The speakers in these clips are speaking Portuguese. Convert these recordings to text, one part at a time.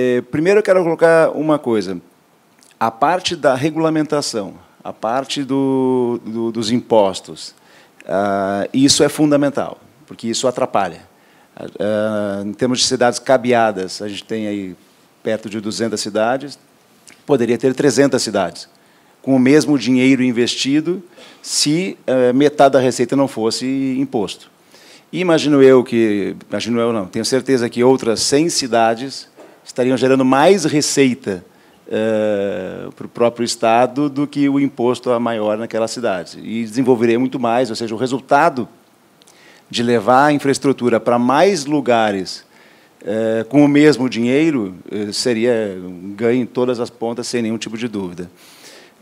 É, primeiro eu quero colocar uma coisa. A parte da regulamentação, a parte do, do, dos impostos, ah, isso é fundamental, porque isso atrapalha. Ah, em termos de cidades cabeadas, a gente tem aí perto de 200 cidades, poderia ter 300 cidades, com o mesmo dinheiro investido, se ah, metade da receita não fosse imposto. E imagino eu que, imagino eu não, tenho certeza que outras 100 cidades estariam gerando mais receita uh, eh, para o próprio Estado do que o imposto a maior naquela cidade. E desenvolveria muito mais, ou seja, o resultado de levar a infraestrutura para mais lugares uh, com o mesmo dinheiro uh, seria um ganho em todas as pontas, sem nenhum tipo de dúvida.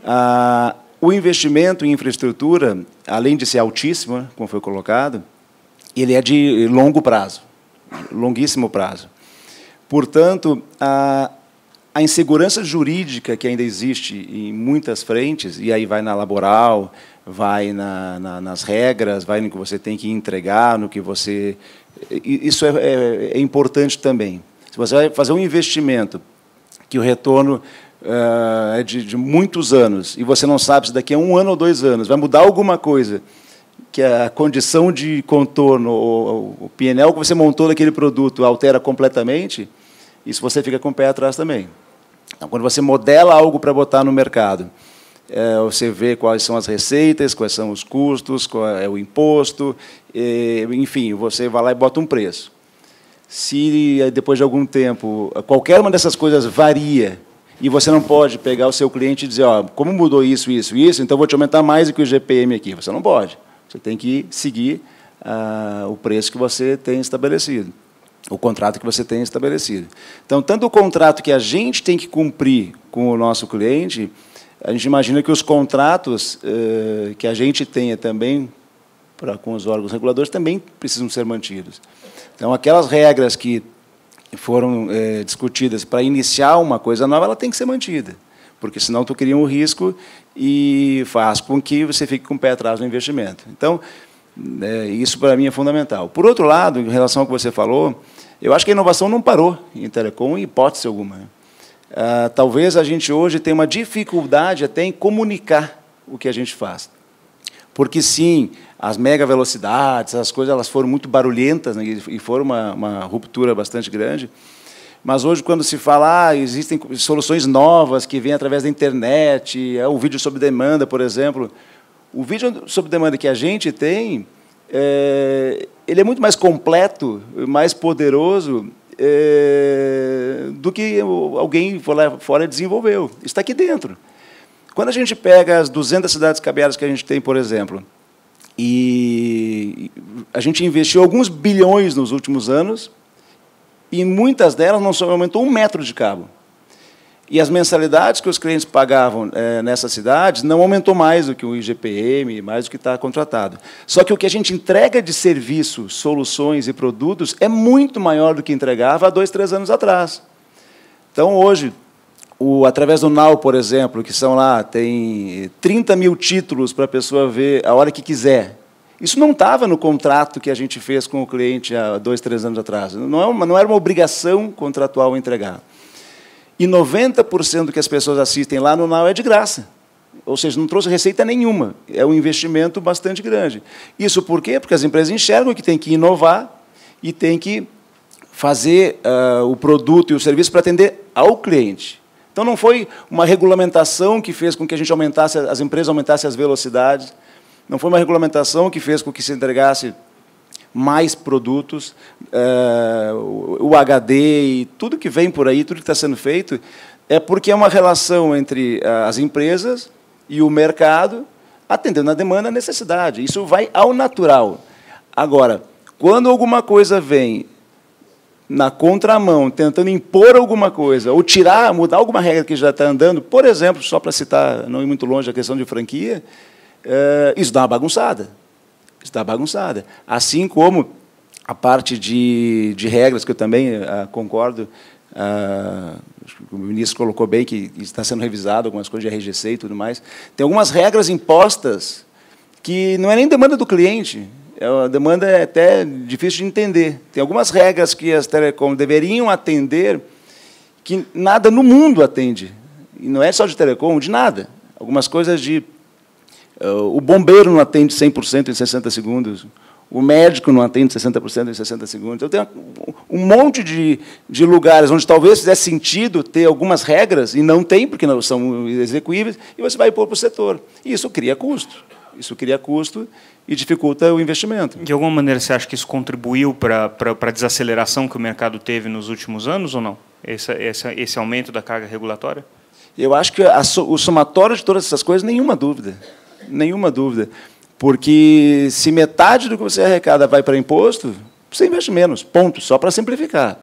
Ah, o investimento em infraestrutura, além de ser altíssimo, né, como foi colocado, ele é de longo prazo, longuíssimo prazo. Portanto, a, a insegurança jurídica que ainda existe em muitas frentes, e aí vai na laboral, vai na, na, nas regras, vai no que você tem que entregar, no que você. Isso é, é, é importante também. Se você vai fazer um investimento que o retorno uh, é de, de, muitos anos, e você não sabe se daqui a um ano ou dois anos vai mudar alguma coisa, que a condição de contorno, ou, ou, o PNL que você montou daquele produto altera completamente isso você fica com o pé atrás também. Então, quando você modela algo para botar no mercado, é, você vê quais são as receitas, quais são os custos, qual é o imposto, e, enfim, você vai lá e bota um preço. Se eh, depois de algum tempo qualquer uma dessas coisas varia e você não pode pegar o seu cliente e dizer, ó, oh, como mudou isso, isso, isso, então vou te aumentar mais do que o GPM aqui. Você não pode. Você tem que seguir ah, o preço que você tem estabelecido o contrato que você tem estabelecido. Então, tanto o contrato que a gente tem que cumprir com o nosso cliente, a gente imagina que os contratos eh, que a gente tenha também com os órgãos reguladores também precisam ser mantidos. Então, aquelas regras que foram eh, discutidas para iniciar uma coisa nova, ela tem que ser mantida, porque senão tu cria um risco e faz com que você fique com o pé atrás no investimento. Então, é, isso para mim é fundamental. Por outro lado, em relação ao que você falou, eu acho que a inovação não parou em telecom, em hipótese alguma. Ah, talvez a gente hoje tenha uma dificuldade até em comunicar o que a gente faz. Porque, sim, as mega velocidades, as coisas elas foram muito barulhentas né, e foram uma, uma ruptura bastante grande. Mas hoje, quando se fala, ah, existem soluções novas que vêm através da internet, é vídeo sob demanda, por exemplo, o vídeo sob demanda que a gente tem, é, ele é muito mais completo, mais poderoso é, do que alguém lá fora desenvolveu. Está aqui dentro. Quando a gente pega as 200 cidades cabeadas que a gente tem, por exemplo, e a gente investiu alguns bilhões nos últimos anos, e muitas delas não só aumentou um metro de cabo. E as mensalidades que os clientes pagavam é, nessas cidades não aumentou mais do que o IGPM, mais do que está contratado. Só que o que a gente entrega de serviço, soluções e produtos é muito maior do que entregava há dois, três anos atrás. Então, hoje, o, através do Nau por exemplo, que são lá, tem 30 eh, mil títulos para a pessoa ver a hora que quiser. Isso não estava no contrato que a gente fez com o cliente há dois, três anos atrás. Não, é uma, não era uma obrigação contratual entregar. E 90% do que as pessoas assistem lá no Now é de graça. Ou seja, não trouxe receita nenhuma. É um investimento bastante grande. Isso por quê? Porque as empresas enxergam que tem que inovar e tem que fazer uh, o produto e o serviço para atender ao cliente. Então não foi uma regulamentação que fez com que a gente aumentasse, as empresas aumentassem as velocidades, não foi uma regulamentação que fez com que se entregasse mais produtos, uh, o HD e tudo que vem por aí, tudo que está sendo feito, é porque é uma relação entre eh, as empresas e o mercado, atendendo a demanda à necessidade. Isso vai ao natural. Agora, quando alguma coisa vem na contramão, tentando impor alguma coisa, ou tirar, mudar alguma regra que já está andando, por exemplo, só para citar, não ir muito longe, a questão de franquia, eh, isso dá uma bagunçada está bagunçada. Assim como a parte de, de regras, que eu também uh, concordo, uh, o ministro colocou bem que está sendo revisado algumas coisas de RGC e tudo mais. Tem algumas regras impostas que não é nem demanda do cliente, é a demanda é até difícil de entender. Tem algumas regras que as telecom deveriam atender que nada no mundo atende. E não é só de telecom, de nada. Algumas coisas de o bombeiro não atende 100% em 60 segundos. O médico não atende 60% em 60 segundos. Eu então, tenho um monte de, de lugares onde talvez fizesse sentido ter algumas regras, e não tem, porque não são execuíveis, e você vai pôr para o setor. E isso cria custo. Isso cria custo e dificulta o investimento. De alguma maneira, você acha que isso contribuiu para, para, para a desaceleração que o mercado teve nos últimos anos ou não? Esse, esse, esse aumento da carga regulatória? Eu acho que a, o somatório de todas essas coisas, nenhuma dúvida nenhuma dúvida. Porque se metade do que você arrecada vai para imposto, você investe menos, ponto, só para simplificar.